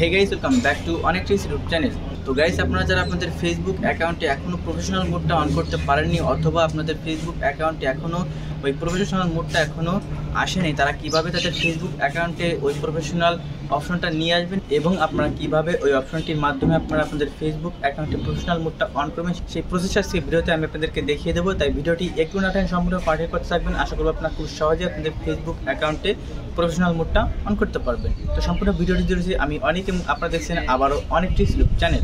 hey guys welcome back to অনেক YouTube channel তো guys আপনারা যারা আপনাদের ফেসবুক অ্যাকাউন্টে এখনও প্রফেশনাল মোডটা অন করতে পারেননি অথবা আপনাদের ফেসবুক অ্যাকাউন্টে এখনও ওই প্রফেশনাল মোডটা এখনও আসেনি তারা কিভাবে তাদের ফেসবুক অ্যাকাউন্টে ওই প্রফেশনাল অপশনটা নিয়ে আসবেন এবং আপনারা কিভাবে ওই অপশনটির মাধ্যমে আপনারা আপনাদের ফেসবুক অ্যাকাউন্টে প্রফেশনাল মোডটা অন করবেন সেই প্রসেসটা সেই ভিডিওতে আমি আপনাদেরকে দেখিয়ে দেবো তাই ভিডিওটি একটু টাইম সম্পূর্ণ পাঠিয়ে করতে থাকবেন আশা করবো আপনারা খুব সহজে আপনাদের ফেসবুক অ্যাকাউন্টে প্রফেশনাল মোডটা অন করতে পারবেন তো সম্পূর্ণ ভিডিওটি জুড়েছি আমি অনেক এবং আপনারা দেখছেন আবারও অনেক tips look channel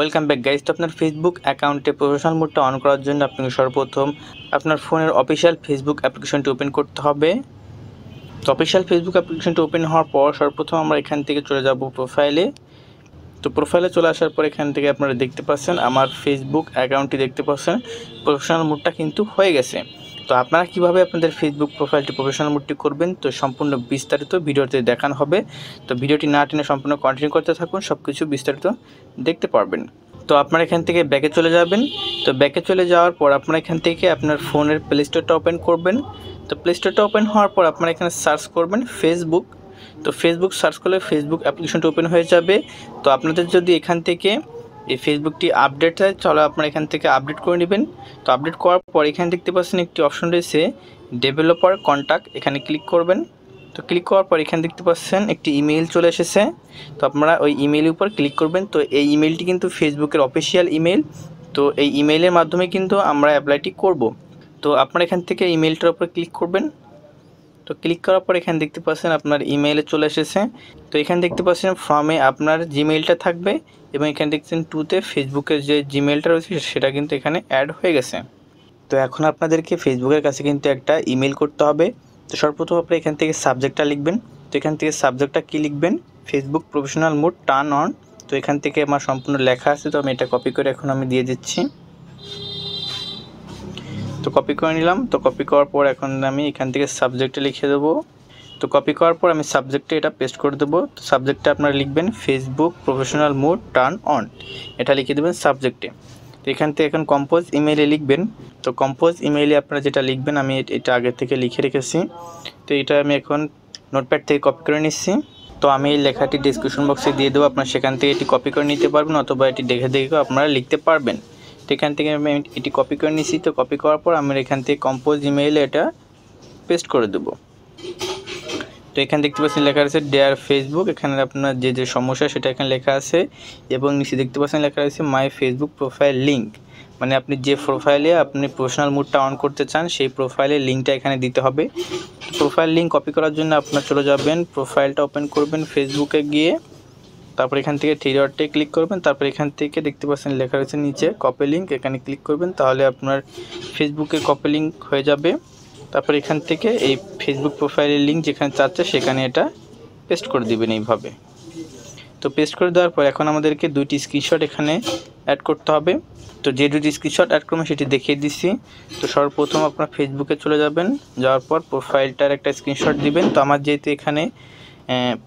welcome back guys তো আপনার ফেসবুক অ্যাকাউন্টে প্রফেশনাল মোডটা অন করার জন্য আপনাকে সর্বপ্রথম আপনার ফোনের অফিসিয়াল ফেসবুক অ্যাপ্লিকেশনটি ওপেন করতে হবে তো অফিসিয়াল ফেসবুক অ্যাপ্লিকেশনটি ওপেন হওয়ার পর সর্বপ্রথম আমরা এখান থেকে চলে যাব প্রোফাইলে তো প্রোফাইলে চলে আসার পর এখান থেকে আপনারা দেখতে পাচ্ছেন আমার ফেসবুক অ্যাকাউন্টটি দেখতে পাচ্ছেন প্রফেশনাল মোডটা কিন্তু হয়ে গেছে তো আপনারা কিভাবে আপনাদের ফেসবুক প্রোফাইলটি প্রফেশনাল মোডটি করবেন তো সম্পূর্ণ বিস্তারিত ভিডিওতে দেখানো হবে তো ভিডিওটি না টেনে সম্পূর্ণ কন্টিনিউ করতে থাকুন সব কিছু বিস্তারিত দেখতে পারবেন তো আপনারা এখান থেকে ব্যাকে চলে যাবেন তো ব্যাকে চলে যাওয়ার পর আপনারা এখান থেকে আপনার ফোনের প্লে স্টোরটা ওপেন করবেন তো প্লে স্টোরটা ওপেন হওয়ার পর আপনারা এখানে সার্চ করবেন ফেসবুক তো ফেসবুক সার্চ করলে ফেসবুক অ্যাপ্লিকেশনটা ওপেন হয়ে যাবে তো আপনাদের যদি এখান থেকে এই ফেসবুকটি আপডেট হয় চলো আপনারা এখান থেকে আপডেট করে নেবেন তো আপডেট করার পর এখানে দেখতে পাচ্ছেন একটি অপশন রয়েছে ডেভেলপার কন্ট্যাক্ট এখানে ক্লিক করবেন তো ক্লিক করার পর এখানে দেখতে পাচ্ছেন একটি ইমেল চলে এসেছে তো আপনারা ওই ইমেইলের উপর ক্লিক করবেন তো এই ইমেলটি কিন্তু ফেসবুকের অফিসিয়াল ইমেল তো এই ইমেইলের মাধ্যমে কিন্তু আমরা অ্যাপ্লাইটি করব তো আপনারা এখান থেকে ইমেলটার উপর ক্লিক করবেন তো ক্লিক করার পর এখানে দেখতে পাচ্ছেন আপনার ইমেইলে চলে এসেছে তো এখানে দেখতে পাচ্ছেন ফর্মে আপনার জিমেইলটা থাকবে এবং এখানে দেখছেন টুতে ফেসবুকের যে জিমেইলটা রয়েছে সেটা কিন্তু এখানে অ্যাড হয়ে গেছে তো এখন আপনাদেরকে ফেসবুকের কাছে কিন্তু একটা ইমেল করতে হবে তো সর্বপ্রথম আপনি এখান থেকে সাবজেক্টটা লিখবেন তো এখান থেকে সাবজেক্টটা কী লিখবেন Facebook professional mode turn on তো এখান থেকে আমার সম্পূর্ণ লেখা আছে তো আমি এটা কপি করে এখন আমি দিয়ে দিচ্ছি তো কপি করে নিলাম তো কপি করার পর এখন আমি এখান থেকে সাবজেক্টে লিখে দেবো তো কপি করার পর আমি সাবজেক্টে এটা পেস্ট করে দেবো তো সাবজেক্টে আপনারা লিখবেন Facebook professional mode turn on এটা লিখে দেবেন সাবজেক্টে তো এখান থেকে এখন কম্পোজ ইমেইলে লিখবেন তো কম্পোজ ইমেইলে আপনারা যেটা লিখবেন আমি এটা আগের থেকে লিখে রেখেছি তো এটা আমি এখন নোটপ্যাড থেকে কপি করে নিচ্ছি তো আমি এই লেখাটি ডিসক্রিপশন বক্সে দিয়ে দেবো আপনারা সেখান থেকে এটি কপি করে নিতে পারবেন অথবা এটি দেখে দেখেও আপনারা লিখতে পারবেন তো এখান থেকে আমি এটি কপি করে নিছি তো কপি করার পর আমি এখান থেকে কম্পোজ ইমেইলে এটা পেস্ট করে দেবো তো এখানে দেখতে পাচ্ছেন লেখা রয়েছে ডেয়ার ফেসবুক এখানে আপনার যে যে সমস্যা সেটা এখানে লেখা আছে এবং নিচে দেখতে পাচ্ছেন লেখা রয়েছে মাই ফেসবুক প্রোফাইল লিঙ্ক মানে আপনি যে প্রোফাইলে আপনি পার্সোনাল মুডটা অন করতে চান সেই প্রোফাইলের লিঙ্কটা এখানে দিতে হবে প্রোফাইল লিঙ্ক কপি করার জন্য আপনার চলে যাবেন প্রোফাইলটা ওপেন করবেন ফেসবুকে গিয়ে তারপর এখান থেকে থ্রি ডটে ক্লিক করবেন তারপর এখান থেকে দেখতে পাচ্ছেন লেখা রয়েছে নিচে কপি লিঙ্ক এখানে ক্লিক করবেন তাহলে আপনার ফেসবুকে কপি লিঙ্ক হয়ে যাবে তারপর এখান থেকে এই ফেসবুক প্রোফাইলের লিঙ্ক যেখানে চাচ্ছে সেখানে এটা পেস্ট করে দেবেন এইভাবে তো পেস্ট করে দেওয়ার পর এখন আমাদেরকে দুইটি স্ক্রিনশট এখানে অ্যাড করতে হবে তো যে দুটি স্ক্রিনশট অ্যাড করবেন সেটি দেখিয়ে দিচ্ছি তো সর্বপ্রথম আপনার ফেসবুকে চলে যাবেন যাওয়ার পর প্রোফাইলটার একটা স্ক্রিনশট দিবেন তো আমার যেহেতু এখানে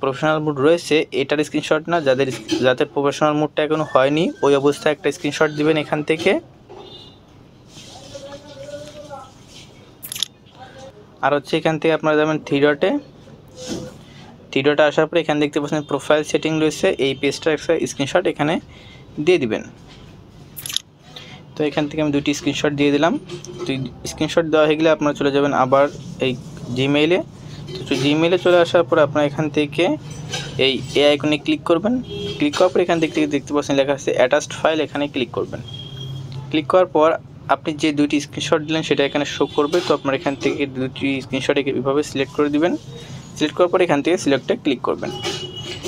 প্রফেশনাল মুড রয়েছে এটার স্ক্রিনশট না যাদের যাদের প্রফেশনাল মুডটা এখনও হয়নি ওই অবস্থায় একটা স্ক্রিনশট দিবেন এখান থেকে আর হচ্ছে এখান থেকে আপনারা যাবেন থ্রি ডটে থ্রি ডটে আসার পরে এখানে দেখতে পাচ্ছেন প্রোফাইল সেটিং রয়েছে এই পেজটা একটা স্ক্রিনশট এখানে দিয়ে দিবেন তো এখান থেকে আমি দুটি স্ক্রিনশট দিয়ে দিলাম তো স্ক্রিনশট দেওয়া হয়ে গেলে আপনারা চলে যাবেন আবার এই জিমেইলে তো জিমেলে চলে আসার পর আপনার এখান থেকে এই এ আইকনে ক্লিক করবেন ক্লিক করার পর এখান থেকে দেখতে পাচ্ছেন লেখা আছে অ্যাটাচড ফাইল এখানে ক্লিক করবেন ক্লিক করার পর আপনি যে দুটি স্ক্রিনশট দিলেন সেটা এখানে শো করবে তো আপনার এখান থেকে দুটি স্ক্রিনশট এভাবে সিলেক্ট করে দিবেন সিলেক্ট করার পর এখান থেকে সিলেক্টে ক্লিক করবেন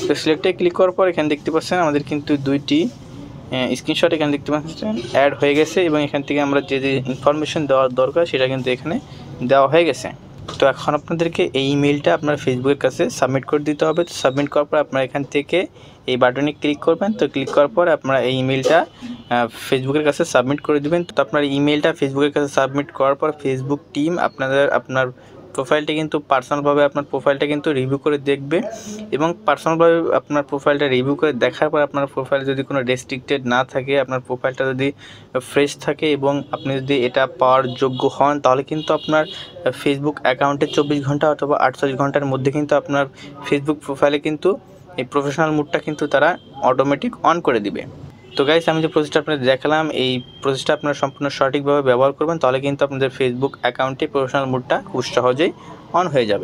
তো সিলেক্টে ক্লিক করার পর এখানে দেখতে পাচ্ছেন আমাদের কিন্তু দুইটি স্ক্রিনশট এখানে দেখতে পাচ্ছেন অ্যাড হয়ে গেছে এবং এখান থেকে আমরা যে যে ইনফরমেশন দেওয়ার দরকার সেটা কিন্তু এখানে দেওয়া হয়ে গেছে তো এখন আপনাদেরকে এই ইমেলটা আপনার ফেসবুকের কাছে সাবমিট করে দিতে হবে তো সাবমিট করার পর আপনারা এখান থেকে এই বাটনে ক্লিক করবেন তো ক্লিক করার পর আপনারা এই ইমেলটা ফেসবুকের কাছে সাবমিট করে দেবেন তো আপনার ইমেলটা ফেসবুকের কাছে সাবমিট করার পর ফেসবুক টিম আপনাদের আপনার প্রোফাইলটি কিন্তু পার্সোনালভাবে আপনার প্রোফাইলটা কিন্তু রিভিউ করে দেখবে এবং পার্সোনালভাবে আপনার প্রোফাইলটা রিভিউ করে দেখার পর আপনার প্রোফাইল যদি কোনো রেস্ট্রিক্টেড না থাকে আপনার প্রোফাইলটা যদি ফ্রেশ থাকে এবং আপনি যদি এটা পাওয়ার যোগ্য হন তাহলে কিন্তু আপনার ফেসবুক অ্যাকাউন্টে চব্বিশ ঘন্টা অথবা আটচল্লিশ ঘন্টার মধ্যে কিন্তু আপনার ফেসবুক প্রোফাইলে কিন্তু এই প্রফেশনাল মুডটা কিন্তু তারা অটোমেটিক অন করে দিবে তো গাইস আমি যে প্রসেসটা আপনাদের দেখালাম এই প্রসেসটা আপনারা সম্পূর্ণ সঠিকভাবে ব্যবহার করবেন তাহলে কিন্তু আপনাদের ফেসবুক অ্যাকাউন্টে প্রফেশনাল মুডটা খুব সহজেই অন হয়ে যাবে